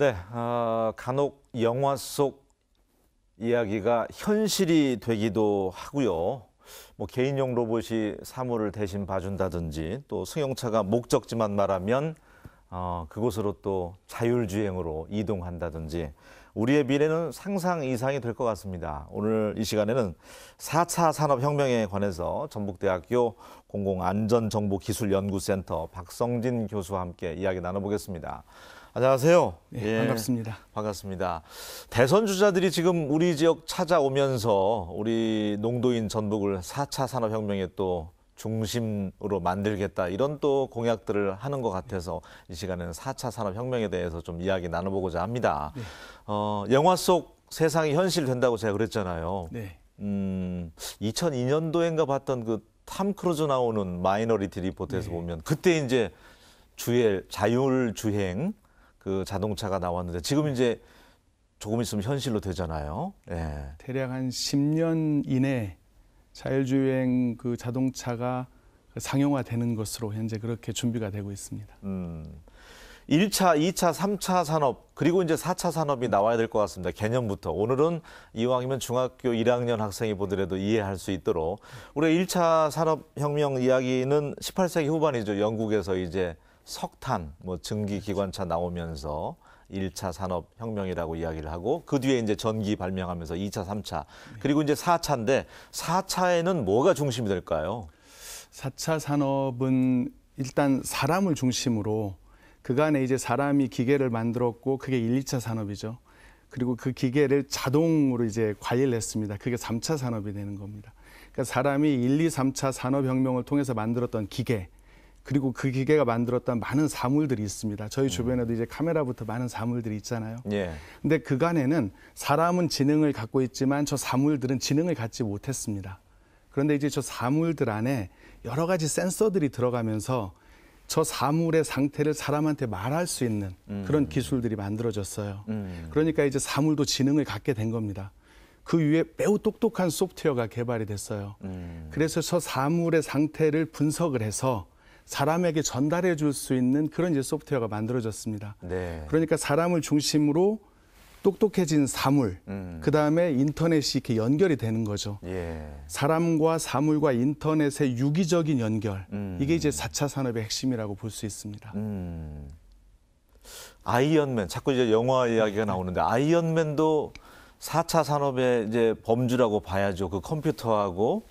네, 어, 간혹 영화 속 이야기가 현실이 되기도 하고요. 뭐 개인용 로봇이 사물을 대신 봐준다든지 또 승용차가 목적지만 말하면 어, 그곳으로 또 자율주행으로 이동한다든지 우리의 미래는 상상 이상이 될 것 같습니다. 오늘 이 시간에는 4차 산업혁명에 관해서 전북대학교 공공안전정보기술연구센터 박성진 교수와 함께 이야기 나눠보겠습니다. 안녕하세요. 네, 예, 반갑습니다. 반갑습니다. 대선 주자들이 지금 우리 지역 찾아오면서 우리 농도인 전북을 4차 산업혁명의 또 중심으로 만들겠다 이런 또 공약들을 하는 것 같아서 이 시간에는 4차 산업혁명에 대해서 좀 이야기 나눠보고자 합니다. 네. 어, 영화 속 세상이 현실된다고 제가 그랬잖아요. 네. 음, 2002년도엔가 봤던 그 탐 크루즈 나오는 마이너리티 리포트에서 네. 보면 그때 이제 주의 자율 주행 그 자동차가 나왔는데 지금 이제 조금 있으면 현실로 되잖아요. 예. 대략 한 10년 이내 자율주행 그 자동차가 상용화되는 것으로 현재 그렇게 준비가 되고 있습니다. 음. 1차, 2차, 3차 산업, 그리고 이제 4차 산업이 나와야 될 것 같습니다. 개념부터. 오늘은 이왕이면 중학교 1학년 학생이 보더라도 이해할 수 있도록. 우리 1차 산업혁명 이야기는 18세기 후반이죠. 영국에서 이제 석탄, 뭐증기 기관차 나오면서 1차 산업 혁명이라고 이야기를 하고 그 뒤에 이제 전기 발명하면서 2차, 3차 그리고 이제 4차인데 4차에는 뭐가 중심이 될까요? 4차 산업은 일단 사람을 중심으로 그간에 이제 사람이 기계를 만들었고 그게 1, 2차 산업이죠. 그리고 그 기계를 자동으로 이제 관리를 했습니다. 그게 3차 산업이 되는 겁니다. 그러니까 사람이 1, 2, 3차 산업 혁명을 통해서 만들었던 기계 그리고 그 기계가 만들었던 많은 사물들이 있습니다. 저희 음. 주변에도 이제 카메라부터 많은 사물들이 있잖아요. 예. 근데 그간에는 사람은 지능을 갖고 있지만 저 사물들은 지능을 갖지 못했습니다. 그런데 이제 저 사물들 안에 여러 가지 센서들이 들어가면서 저 사물의 상태를 사람한테 말할 수 있는 음. 그런 기술들이 만들어졌어요. 음. 그러니까 이제 사물도 지능을 갖게 된 겁니다. 그 위에 매우 똑똑한 소프트웨어가 개발이 됐어요. 그래서 저 사물의 상태를 분석을 해서 사람에게 전달해 줄 수 있는 그런 이제 소프트웨어가 만들어졌습니다. 네. 그러니까 사람을 중심으로 똑똑해진 사물, 음. 그 다음에 인터넷이 이렇게 연결이 되는 거죠. 예. 사람과 사물과 인터넷의 유기적인 연결, 음. 이게 이제 4차 산업의 핵심이라고 볼 수 있습니다. 음. 아이언맨, 자꾸 이제 영화 이야기가 나오는데 아이언맨도 4차 산업의 이제 범주라고 봐야죠. 그 컴퓨터하고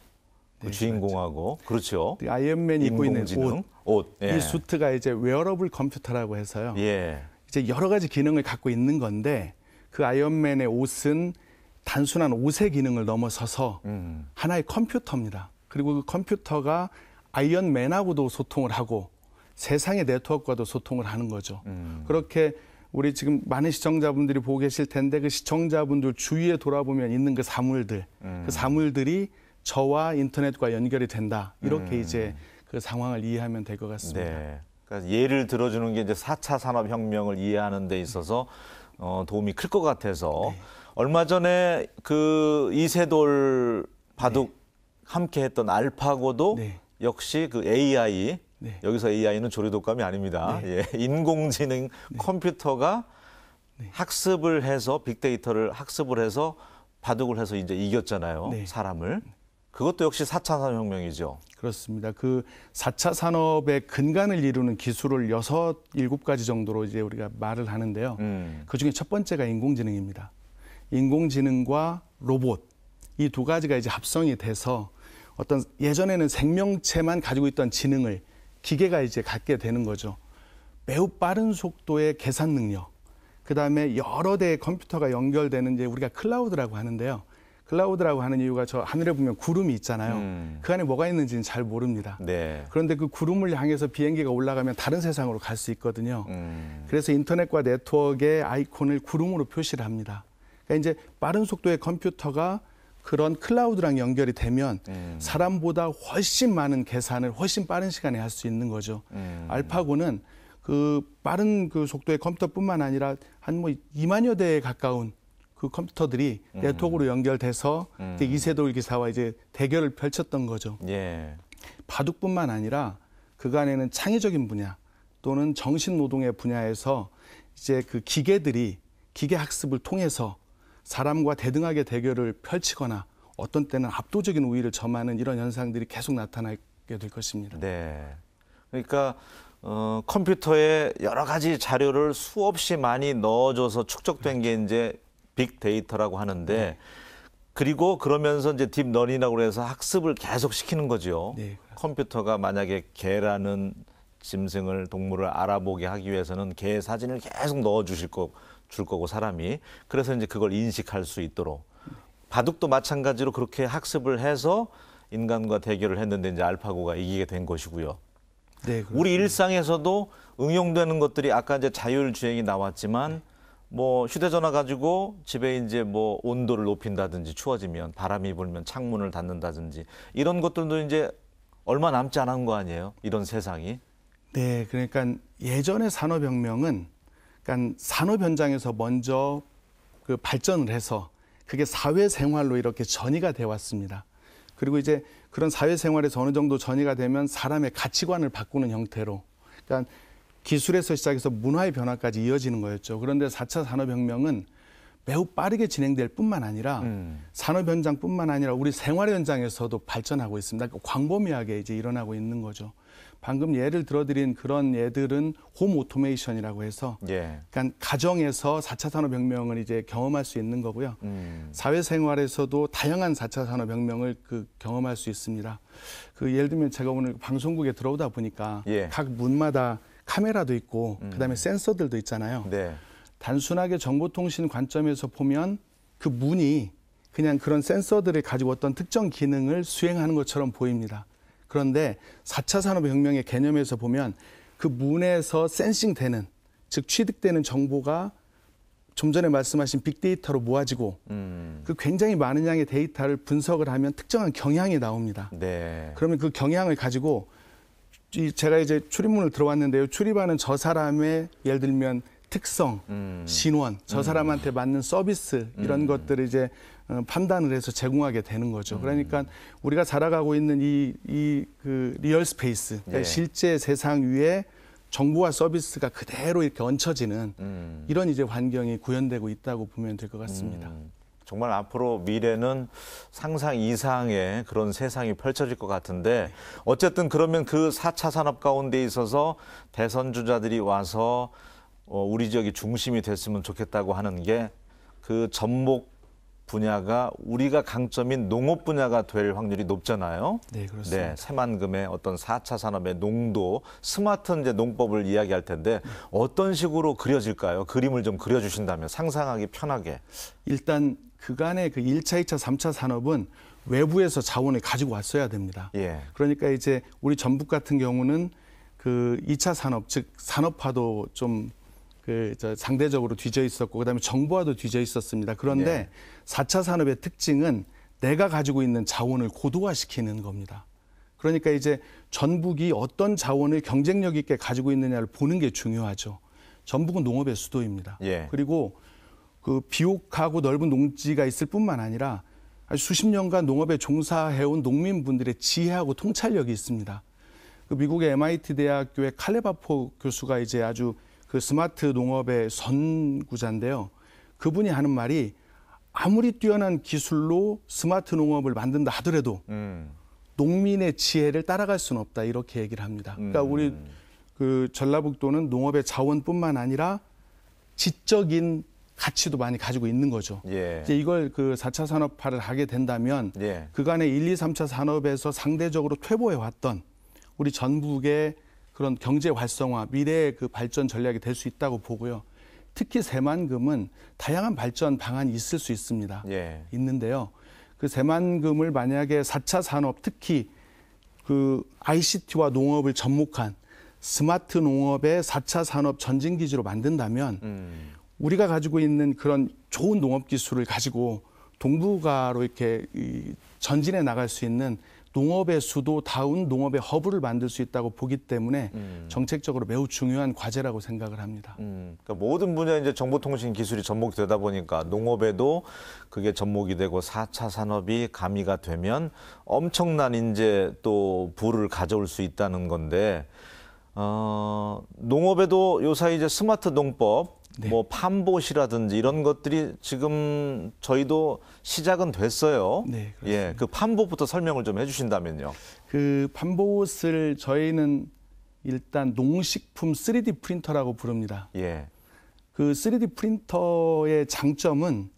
네, 그 주인공하고 그렇죠. 그 아이언맨이 입고 있는 옷, 옷. 예. 이 수트가 이제 웨어러블 컴퓨터라고 해서요. 예. 이제 여러 가지 기능을 갖고 있는 건데 그 아이언맨의 옷은 단순한 옷의 기능을 넘어서서 음. 하나의 컴퓨터입니다. 그리고 그 컴퓨터가 아이언맨하고도 소통을 하고 세상의 네트워크와도 소통을 하는 거죠. 음. 그렇게 우리 지금 많은 시청자분들이 보고 계실 텐데 그 시청자분들 주위에 돌아보면 있는 그 사물들, 음. 그 사물들이 저와 인터넷과 연결이 된다. 이렇게 음. 이제 그 상황을 이해하면 될 것 같습니다. 네. 그러니까 예를 들어주는 게 이제 4차 산업혁명을 이해하는 데 있어서 어, 도움이 클 것 같아서 네. 얼마 전에 그 이세돌 바둑 네. 함께 했던 알파고도 네. 역시 그 AI 네. 여기서 AI는 조리독감이 아닙니다. 네. 예, 인공지능 네. 컴퓨터가 학습을 해서 빅데이터를 학습을 해서 바둑을 해서 이제 이겼잖아요. 사람을. 그것도 역시 4차 산업혁명이죠. 그렇습니다. 그 4차 산업의 근간을 이루는 기술을 6, 7 가지 정도로 이제 우리가 말을 하는데요. 음. 그 중에 첫 번째가 인공지능입니다. 인공지능과 로봇 이 두 가지가 이제 합성이 돼서 어떤 예전에는 생명체만 가지고 있던 지능을 기계가 이제 갖게 되는 거죠. 매우 빠른 속도의 계산 능력. 그다음에 여러 대의 컴퓨터가 연결되는 이제 우리가 클라우드라고 하는데요. 클라우드라고 하는 이유가 저 하늘에 보면 구름이 있잖아요. 음. 그 안에 뭐가 있는지는 잘 모릅니다. 네. 그런데 그 구름을 향해서 비행기가 올라가면 다른 세상으로 갈 수 있거든요. 음. 그래서 인터넷과 네트워크의 아이콘을 구름으로 표시를 합니다. 그러니까 이제 빠른 속도의 컴퓨터가 그런 클라우드랑 연결이 되면 음. 사람보다 훨씬 많은 계산을 훨씬 빠른 시간에 할 수 있는 거죠. 음. 알파고는 그 빠른 그 속도의 컴퓨터뿐만 아니라 한 뭐 2만여 대에 가까운 그 컴퓨터들이 음. 네트워크로 연결돼서 음. 이세돌 기사와 이제 대결을 펼쳤던 거죠. 예. 바둑뿐만 아니라 그간에는 창의적인 분야 또는 정신 노동의 분야에서 이제 그 기계들이 기계 학습을 통해서 사람과 대등하게 대결을 펼치거나 어떤 때는 압도적인 우위를 점하는 이런 현상들이 계속 나타나게 될 것입니다. 네. 그러니까 어, 컴퓨터에 여러 가지 자료를 수없이 많이 넣어줘서 축적된 네. 게 이제 빅데이터라고 하는데 네. 그리고 그러면서 이제 딥러닝이라고 해서 학습을 계속 시키는 거죠. 네. 컴퓨터가 만약에 개라는 짐승을 동물을 알아보게 하기 위해서는 개 사진을 계속 넣어 주실 거 줄 거고 사람이 그래서 이제 그걸 인식할 수 있도록 바둑도 마찬가지로 그렇게 학습을 해서 인간과 대결을 했는데 이제 알파고가 이기게 된 것이고요. 네, 우리 일상에서도 응용되는 것들이 아까 이제 자율주행이 나왔지만 네. 뭐 휴대전화 가지고 집에 이제 뭐 온도를 높인다든지 추워지면 바람이 불면 창문을 닫는다든지 이런 것들도 이제 얼마 남지 않은 거 아니에요? 이런 세상이. 네, 그러니까 예전의 산업혁명은 그러니까 산업 현장에서 먼저 그 발전을 해서 그게 사회생활로 이렇게 전이가 돼 왔습니다. 그리고 이제 그런 사회생활에서 어느 정도 전이가 되면 사람의 가치관을 바꾸는 형태로 그러니까 기술에서 시작해서 문화의 변화까지 이어지는 거였죠. 그런데 4차 산업혁명은 매우 빠르게 진행될 뿐만 아니라 음. 산업 현장뿐만 아니라 우리 생활 현장에서도 발전하고 있습니다. 그러니까 광범위하게 이제 일어나고 있는 거죠. 방금 예를 들어드린 그런 예들은 홈 오토메이션이라고 해서 예. 그러니까 가정에서 4차 산업혁명을 이제 경험할 수 있는 거고요. 음. 사회생활에서도 다양한 4차 산업혁명을 그 경험할 수 있습니다. 그 예를 들면 제가 오늘 방송국에 들어오다 보니까 예. 각 문마다 카메라도 있고 음. 그다음에 센서들도 있잖아요. 네. 단순하게 정보통신 관점에서 보면 그 문이 그냥 그런 센서들을 가지고 어떤 특정 기능을 수행하는 것처럼 보입니다. 그런데 4차 산업혁명의 개념에서 보면 그 문에서 센싱되는 즉 취득되는 정보가 좀 전에 말씀하신 빅데이터로 모아지고 음. 그 굉장히 많은 양의 데이터를 분석을 하면 특정한 경향이 나옵니다. 네. 그러면 그 경향을 가지고 제가 이제 출입문을 들어왔는데요. 출입하는 저 사람의 예를 들면 특성, 음. 신원, 저 음. 사람한테 맞는 서비스 이런 음. 것들을 이제 어, 판단을 해서 제공하게 되는 거죠. 음. 그러니까 우리가 살아가고 있는 이 이 그 리얼 스페이스, 예. 실제 세상 위에 정보와 서비스가 그대로 이렇게 얹혀지는 음. 이런 이제 환경이 구현되고 있다고 보면 될 것 같습니다. 음. 정말 앞으로 미래는 상상 이상의 그런 세상이 펼쳐질 것 같은데 어쨌든 그러면 그 4차 산업 가운데 있어서 대선 주자들이 와서 어, 우리 지역이 중심이 됐으면 좋겠다고 하는 게 그 전목 분야가 우리가 강점인 농업 분야가 될 확률이 높잖아요. 네, 그렇습니다. 네, 새만금의 어떤 4차 산업의 농도, 스마트 이제 농법을 이야기할 텐데 어떤 식으로 그려질까요? 그림을 좀 그려주신다면 상상하기 편하게. 일단 그간의 그 1차, 2차, 3차 산업은 외부에서 자원을 가지고 왔어야 됩니다. 예. 그러니까 이제 우리 전북 같은 경우는 그 2차 산업, 즉 산업화도 좀그저 상대적으로 뒤져 있었고 그다음에 정부화도 뒤져 있었습니다. 그런데 예. 4차 산업의 특징은 내가 가지고 있는 자원을 고도화시키는 겁니다. 그러니까 이제 전북이 어떤 자원을 경쟁력 있게 가지고 있느냐를 보는 게 중요하죠. 전북은 농업의 수도입니다. 예. 그리고 그 비옥하고 넓은 농지가 있을 뿐만 아니라 아주 수십 년간 농업에 종사해온 농민분들의 지혜하고 통찰력이 있습니다. 그 미국의 MIT 대학교의 칼레바포 교수가 이제 아주 그 스마트 농업의 선구자인데요. 그분이 하는 말이 아무리 뛰어난 기술로 스마트 농업을 만든다 하더라도 음. 농민의 지혜를 따라갈 수는 없다 이렇게 얘기를 합니다. 그러니까 음. 우리 그 전라북도는 농업의 자원뿐만 아니라 지적인 가치도 많이 가지고 있는 거죠. 예. 이제 이걸 그 4차 산업화를 하게 된다면 예. 그간의 1, 2, 3차 산업에서 상대적으로 퇴보해 왔던 우리 전북의 그런 경제 활성화, 미래의 그 발전 전략이 될 수 있다고 보고요. 특히 세만금은 다양한 발전 방안이 있을 수 있습니다. 예. 있는데요. 그 세만금을 만약에 4차 산업, 특히 그 ICT와 농업을 접목한 스마트 농업의 4차 산업 전진기지로 만든다면 음. 우리가 가지고 있는 그런 좋은 농업 기술을 가지고 동북아로 이렇게 전진해 나갈 수 있는 농업의 수도 다운 농업의 허브를 만들 수 있다고 보기 때문에 음. 정책적으로 매우 중요한 과제라고 생각을 합니다. 음. 그러니까 모든 분야 이제 정보통신 기술이 접목이 되다 보니까 농업에도 그게 접목이 되고 4차 산업이 가미가 되면 엄청난 이제 또 부를 가져올 수 있다는 건데 어, 농업에도 요사이 이제 스마트 농법 네. 뭐 판봇이라든지 이런 것들이 지금 저희도 시작은 됐어요. 네, 예, 그 판봇부터 설명을 좀 해주신다면요. 그 판봇을 저희는 일단 농식품 3D 프린터라고 부릅니다. 예. 그 3D 프린터의 장점은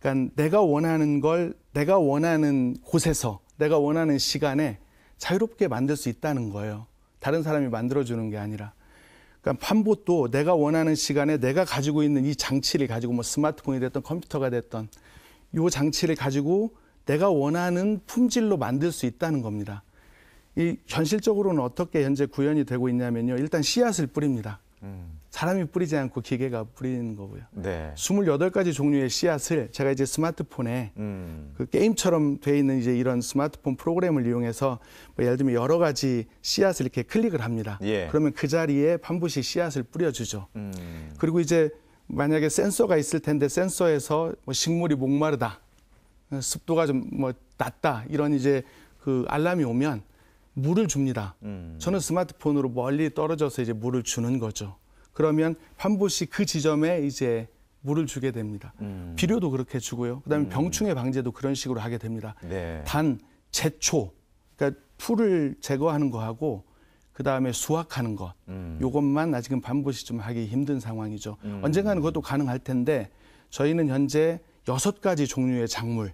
그러니까 내가 원하는 걸 내가 원하는 곳에서 내가 원하는 시간에 자유롭게 만들 수 있다는 거예요. 다른 사람이 만들어주는 게 아니라. 그러니까 판보도 내가 원하는 시간에 내가 가지고 있는 이 장치를 가지고 뭐 스마트폰이 됐든 컴퓨터가 됐든이 장치를 가지고 내가 원하는 품질로 만들 수 있다는 겁니다. 이 현실적으로는 어떻게 현재 구현이 되고 있냐면요. 일단 씨앗을 뿌립니다. 음. 사람이 뿌리지 않고 기계가 뿌리는 거고요. 네. 28가지 종류의 씨앗을 제가 이제 스마트폰에 음. 그 게임처럼 돼 있는 이제 이런 스마트폰 프로그램을 이용해서 뭐 예를 들면 여러 가지 씨앗을 이렇게 클릭을 합니다. 예. 그러면 그 자리에 반부시 씨앗을 뿌려주죠. 음. 그리고 이제 만약에 센서가 있을 텐데 센서에서 뭐 식물이 목마르다, 습도가 좀 뭐 낮다 이런 이제 그 알람이 오면 물을 줍니다. 음. 저는 스마트폰으로 멀리 떨어져서 이제 물을 주는 거죠. 그러면 반드이그 지점에 이제 물을 주게 됩니다. 음. 비료도 그렇게 주고요. 그다음에 음. 병충해 방제도 그런 식으로 하게 됩니다. 네. 단 제초, 그러니까 풀을 제거하는 거하고 그 다음에 수확하는 것, 음. 요것만 아직은 반드이좀 하기 힘든 상황이죠. 음. 언젠가는 그것도 가능할 텐데 저희는 현재 여섯 가지 종류의 작물,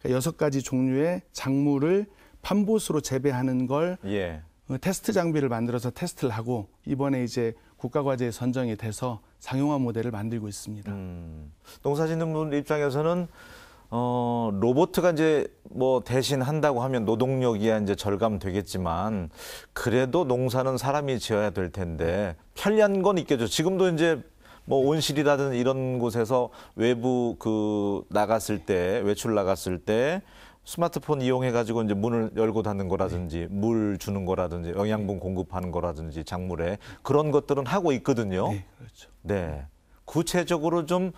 그러니까 여섯 가지 종류의 작물을 반보으로 재배하는 걸 예. 어, 테스트 장비를 만들어서 테스트를 하고 이번에 이제 국가과제에 선정이 돼서 상용화 모델을 만들고 있습니다. 음, 농사짓는 분 입장에서는 어, 로보트가 이제 뭐 대신 한다고 하면 노동력이야 이제 절감되겠지만 그래도 농사는 사람이 지어야 될 텐데 편리한 건 있겠죠. 지금도 이제 뭐 온실이라든 이런 곳에서 외부 그 나갔을 때 외출 나갔을 때 스마트폰 이용해 가지고 이제 문을 열고 닫는 거라든지 네. 물 주는 거라든지 영양분 네. 공급하는 거라든지 작물에 그런 것들은 하고 있거든요. 네, 그렇죠. 네. 구체적으로 좀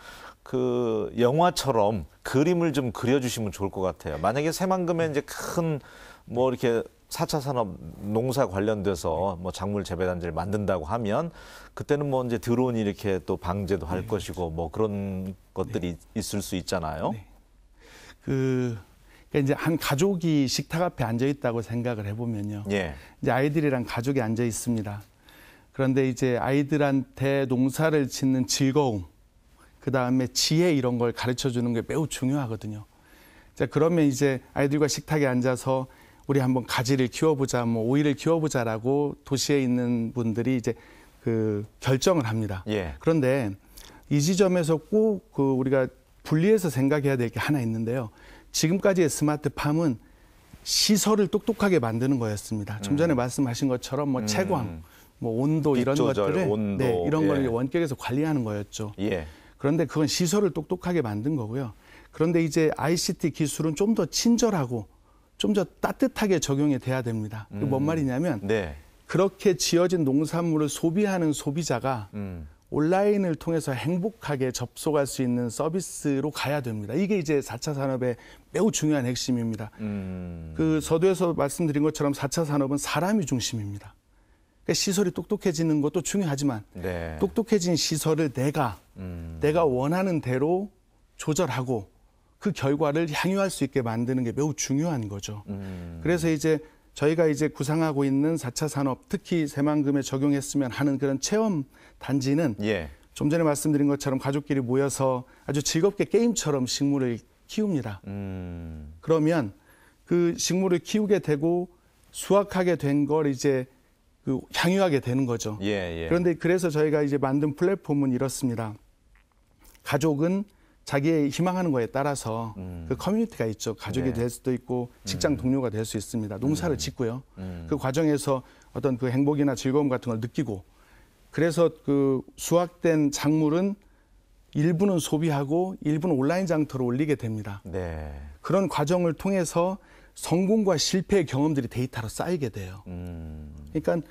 그 영화처럼 그림을 좀 그려주시면 좋을 것 같아요. 만약에 새만금에 네. 이제 큰 뭐 이렇게 사차 산업 농사 관련돼서 뭐 작물 재배 단지를 만든다고 하면 그때는 뭐 이제 드론이 이렇게 또 방제도 할 네, 것이고 그렇죠. 뭐 그런 것들이 네. 있을 수 있잖아요. 그그 이제 한 가족이 식탁 앞에 앉아 있다고 생각을 해보면요. 예. 이제 아이들이랑 가족이 앉아 있습니다. 그런데 이제 아이들한테 농사를 짓는 즐거움, 그 다음에 지혜 이런 걸 가르쳐 주는 게 매우 중요하거든요. 자, 그러면 이제 아이들과 식탁에 앉아서 우리 한번 가지를 키워보자, 뭐 오이를 키워보자라고 도시에 있는 분들이 이제 그 결정을 합니다. 예. 그런데 이 지점에서 꼭 그 우리가 분리해서 생각해야 될 게 하나 있는데요. 지금까지의 스마트팜은 시설을 똑똑하게 만드는 거였습니다. 좀 전에 음. 말씀하신 것처럼 뭐 음. 채광, 뭐 온도 이런 것들을 네, 이런 예. 걸 원격에서 관리하는 거였죠. 예. 그런데 그건 시설을 똑똑하게 만든 거고요. 그런데 이제 ICT 기술은 좀 더 친절하고 좀 더 따뜻하게 적용이 돼야 됩니다. 음. 뭔 말이냐면 네. 그렇게 지어진 농산물을 소비하는 소비자가 음. 온라인을 통해서 행복하게 접속할 수 있는 서비스로 가야 됩니다. 이게 이제 4차 산업의 매우 중요한 핵심입니다. 음... 그 서두에서 말씀드린 것처럼 4차 산업은 사람이 중심입니다. 그러니까 시설이 똑똑해지는 것도 중요하지만 네. 똑똑해진 시설을 내가 음... 내가 원하는 대로 조절하고 그 결과를 향유할 수 있게 만드는 게 매우 중요한 거죠. 음... 그래서 이제 저희가 이제 구상하고 있는 4차 산업, 특히 새만금에 적용했으면 하는 그런 체험 단지는 예. 좀 전에 말씀드린 것처럼 가족끼리 모여서 아주 즐겁게 게임처럼 식물을 키웁니다. 음. 그러면 그 식물을 키우게 되고 수확하게 된 걸 이제 그 향유하게 되는 거죠. 예, 예. 그런데 그래서 저희가 이제 만든 플랫폼은 이렇습니다. 가족은 자기의 희망하는 거에 따라서 음. 그 커뮤니티가 있죠. 가족이 네. 될 수도 있고 직장 음. 동료가 될 수 있습니다. 농사를 음. 짓고요. 음. 그 과정에서 어떤 그 행복이나 즐거움 같은 걸 느끼고 그래서 그 수확된 작물은 일부는 소비하고 일부는 온라인 장터로 올리게 됩니다. 네. 그런 과정을 통해서 성공과 실패의 경험들이 데이터로 쌓이게 돼요. 음. 그러니까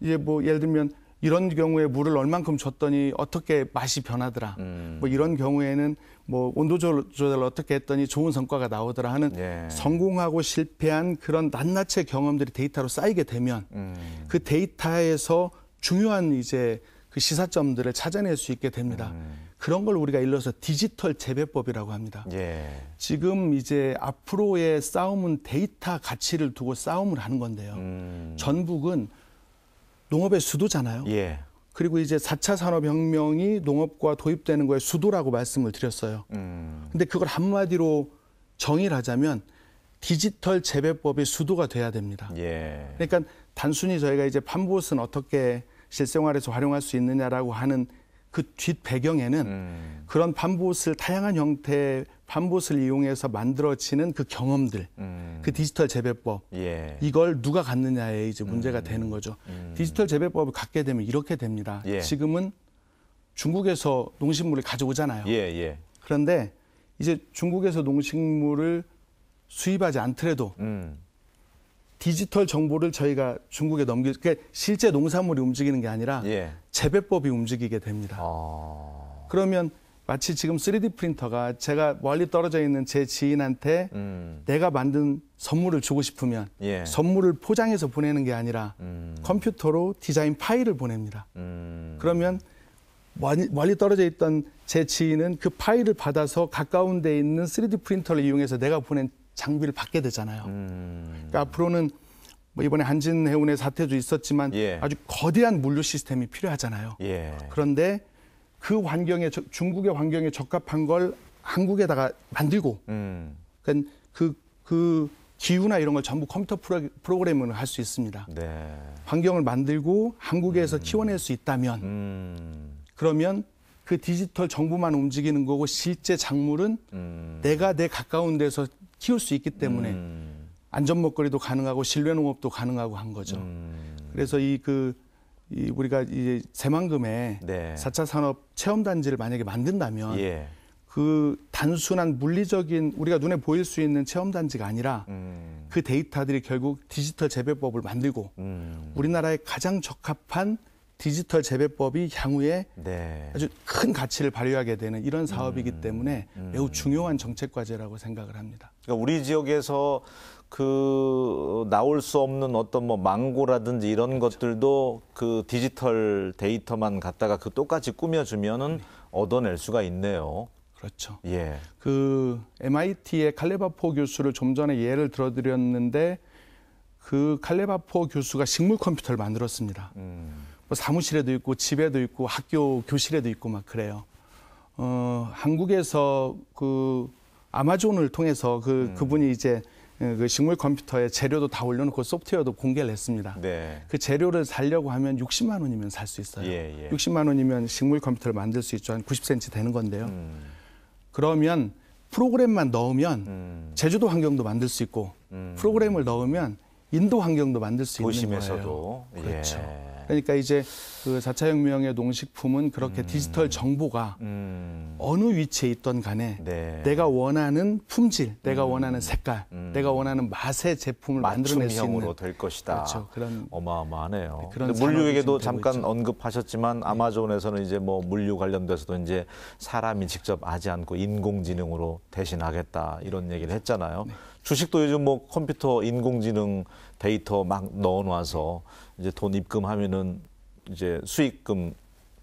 이제 뭐 예를 들면 이런 경우에 물을 얼만큼 줬더니 어떻게 맛이 변하더라. 음. 뭐 이런 경우에는 뭐 온도 조절을 어떻게 했더니 좋은 성과가 나오더라 하는 예. 성공하고 실패한 그런 낱낱의 경험들이 데이터로 쌓이게 되면 음. 그 데이터에서 중요한 이제 그 시사점들을 찾아낼 수 있게 됩니다. 음. 그런 걸 우리가 일러서 디지털 재배법이라고 합니다. 예. 지금 이제 앞으로의 싸움은 데이터 가치를 두고 싸움을 하는 건데요. 음. 전북은 농업의 수도잖아요. 예. 그리고 이제 4차 산업혁명이 농업과 도입되는 거에 수도라고 말씀을 드렸어요. 음. 근데 그걸 한마디로 정의를 하자면 디지털 재배법의 수도가 돼야 됩니다. 예. 그러니까 단순히 저희가 이제 판봇은 어떻게 실생활에서 활용할 수 있느냐라고 하는 그 뒷배경에는 음. 그런 판봇을 다양한 형태의 반봇을 이용해서 만들어지는 그 경험들, 음. 그 디지털 재배법 예. 이걸 누가 갖느냐에 이제 문제가 음. 되는 거죠. 음. 디지털 재배법을 갖게 되면 이렇게 됩니다. 예. 지금은 중국에서 농식물을 가져오잖아요. 예, 예. 그런데 이제 중국에서 농식물을 수입하지 않더라도 음. 디지털 정보를 저희가 중국에 넘길 그러니까 실제 농산물이 움직이는 게 아니라 예. 재배법이 움직이게 됩니다. 아... 그러면 마치 지금 3D 프린터가 제가 멀리 떨어져 있는 제 지인한테 음. 내가 만든 선물을 주고 싶으면 예. 선물을 포장해서 보내는 게 아니라 음. 컴퓨터로 디자인 파일을 보냅니다. 음. 그러면 멀리, 떨어져 있던 제 지인은 그 파일을 받아서 가까운 데 있는 3D 프린터를 이용해서 내가 보낸 장비를 받게 되잖아요. 음. 그러니까 앞으로는 뭐 이번에 한진해운의 사태도 있었지만 예. 아주 거대한 물류 시스템이 필요하잖아요. 예. 그런데 그 환경에 중국의 환경에 적합한 걸 한국에다가 만들고 음. 그 그, 기후나 이런 걸 전부 컴퓨터 프로그램으로 할 수 있습니다. 네. 환경을 만들고 한국에서 음. 키워낼 수 있다면 음. 그러면 그 디지털 정보만 움직이는 거고 실제 작물은 음. 내가 내 가까운 데서 키울 수 있기 때문에 음. 안전 먹거리도 가능하고 실내 농업도 가능하고 한 거죠. 음. 그래서 이그 이 우리가 이제 새만금에 네. 4차 산업 체험 단지를 만약에 만든다면 예. 그 단순한 물리적인 우리가 눈에 보일 수 있는 체험 단지가 아니라 음. 그 데이터들이 결국 디지털 재배법을 만들고 음. 우리나라에 가장 적합한 디지털 재배법이 향후에 네. 아주 큰 가치를 발휘하게 되는 이런 음. 사업이기 음, 때문에 매우 음. 중요한 정책 과제라고 생각을 합니다. 그러니까 우리 지역에서 그 나올 수 없는 어떤 뭐 망고라든지 이런 그렇죠. 것들도 그 디지털 데이터만 갖다가 그 똑같이 꾸며주면은 네. 얻어낼 수가 있네요. 그렇죠. 예. 그 MIT의 칼레바포 교수를 좀 전에 예를 들어드렸는데 그 칼레바포 교수가 식물 컴퓨터를 만들었습니다. 음. 뭐 사무실에도 있고 집에도 있고 학교 교실에도 있고 막 그래요. 어, 한국에서 그 아마존을 통해서 그 음. 그분이 이제 그 식물 컴퓨터에 재료도 다 올려놓고 소프트웨어도 공개를 했습니다. 네. 그 재료를 살려고 하면 60만 원이면 살 수 있어요. 예, 예. 60만 원이면 식물 컴퓨터를 만들 수 있죠. 한 90cm 되는 건데요. 음. 그러면 프로그램만 넣으면 음. 제주도 환경도 만들 수 있고 음. 프로그램을 넣으면 인도 환경도 만들 수 있는 거예요. 도심에서도. 그렇죠. 예. 그러니까 이제 그 4차 혁명의 농식품은 그렇게 음. 디지털 정보가 음. 어느 위치에 있던 간에 네. 내가 원하는 품질, 내가 음. 원하는 색깔, 음. 내가 원하는 맛의 제품을 만들어낼 수 있는 될 것이다. 그렇죠. 그런 어마어마하네요. 네, 그런 물류에게도 잠깐 있죠. 언급하셨지만 네. 아마존에서는 이제 뭐 물류 관련돼서도 이제 사람이 직접 하지 않고 인공지능으로 대신하겠다 이런 얘기를 했잖아요. 네. 주식도 요즘 뭐 컴퓨터 인공지능 데이터 막 넣어놔서 이제 돈 입금하면은 이제 수익금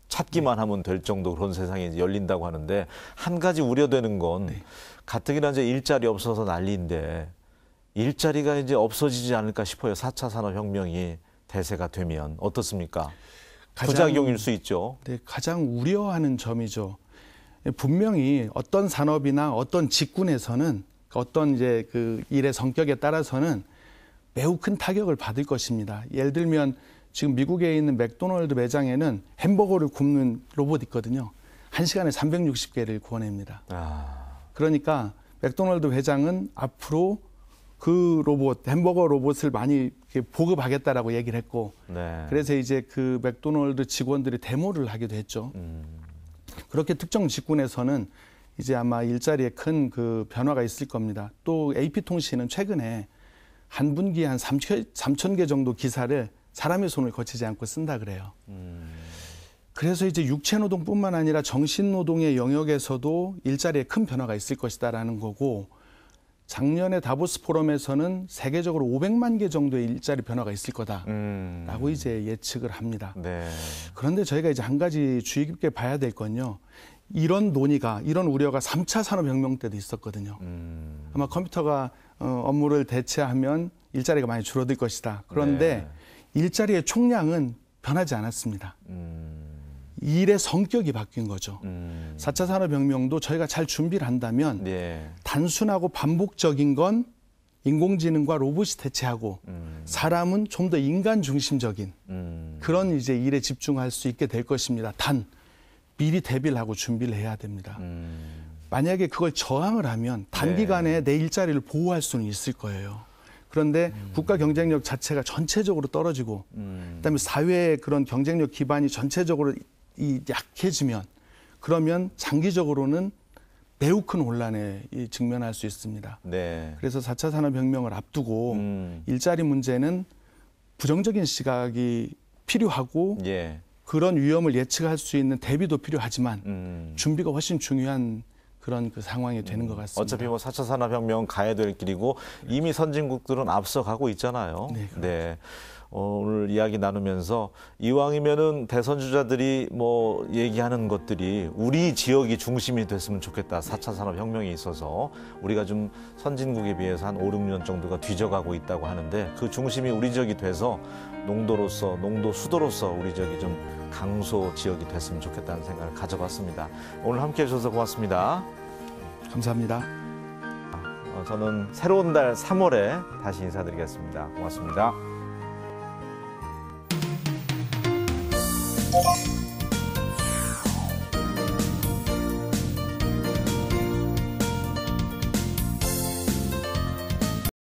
찾기만 하면 될 정도 그런 세상이 열린다고 하는데 한 가지 우려되는 건 네. 가뜩이나 이제 일자리 없어서 난리인데 일자리가 이제 없어지지 않을까 싶어요. 4차 산업혁명이 대세가 되면 어떻습니까? 가장, 부작용일 수 있죠. 네, 가장 우려하는 점이죠. 분명히 어떤 산업이나 어떤 직군에서는 그러니까 어떤 이제 그 일의 성격에 따라서는 매우 큰 타격을 받을 것입니다. 예를 들면 지금 미국에 있는 맥도널드 매장에는 햄버거를 굽는 로봇 있거든요. 한시간에 360개를 구워냅니다. 아... 그러니까 맥도널드 회장은 앞으로 그 로봇, 햄버거 로봇을 많이 보급하겠다라고 얘기를 했고, 네. 그래서 이제 그 맥도널드 직원들이 데모를 하기도 했죠. 음... 그렇게 특정 직군에서는 이제 아마 일자리에 큰 그 변화가 있을 겁니다. 또 AP통신은 최근에 한 분기에 한 3천, 개 정도 기사를 사람의 손을 거치지 않고 쓴다 그래요. 음. 그래서 이제 육체 노동뿐만 아니라 정신 노동의 영역에서도 일자리에 큰 변화가 있을 것이다라는 거고 작년에 다보스 포럼에서는 세계적으로 500만 개 정도의 일자리 변화가 있을 거다라고 음. 이제 예측을 합니다. 네. 그런데 저희가 이제 한 가지 주의 깊게 봐야 될 건요. 이런 논의가 이런 우려가 3차 산업혁명 때도 있었거든요. 음. 아마 컴퓨터가 어, 업무를 대체하면 일자리가 많이 줄어들 것이다. 그런데 네. 일자리의 총량은 변하지 않았습니다. 음. 일의 성격이 바뀐 거죠. 음. 4차 산업혁명도 저희가 잘 준비를 한다면 네. 단순하고 반복적인 건 인공지능과 로봇이 대체하고 음. 사람은 좀 더 인간 중심적인 음. 그런 이제 일에 집중할 수 있게 될 것입니다. 단 미리 대비를 하고 준비를 해야 됩니다. 음. 만약에 그걸 저항을 하면 단기간에 네. 내 일자리를 보호할 수는 있을 거예요. 그런데 음. 국가 경쟁력 자체가 전체적으로 떨어지고 음. 그다음에 사회의 그런 경쟁력 기반이 전체적으로 이 약해지면 그러면 장기적으로는 매우 큰 혼란에 직면할 수 있습니다. 네. 그래서 4차 산업혁명을 앞두고 음. 일자리 문제는 부정적인 시각이 필요하고 예. 그런 위험을 예측할 수 있는 대비도 필요하지만 음. 준비가 훨씬 중요한 그런 그 상황이 되는 것 같습니다. 어차피 뭐 4차 산업혁명 가야 될 길이고 이미 선진국들은 앞서가고 있잖아요. 네. 그렇죠. 네. 오늘 이야기 나누면서 이왕이면은 대선 주자들이 뭐 얘기하는 것들이 우리 지역이 중심이 됐으면 좋겠다. 4차 산업 혁명에 있어서 우리가 좀 선진국에 비해서 한 5, 6년 정도가 뒤져가고 있다고 하는데 그 중심이 우리 지역이 돼서 농도로서 농도 수도로서 우리 지역이 좀 강소 지역이 됐으면 좋겠다는 생각을 가져봤습니다. 오늘 함께 해주셔서 고맙습니다. 네, 감사합니다. 어, 저는 새로운 달 3월에 다시 인사드리겠습니다. 고맙습니다.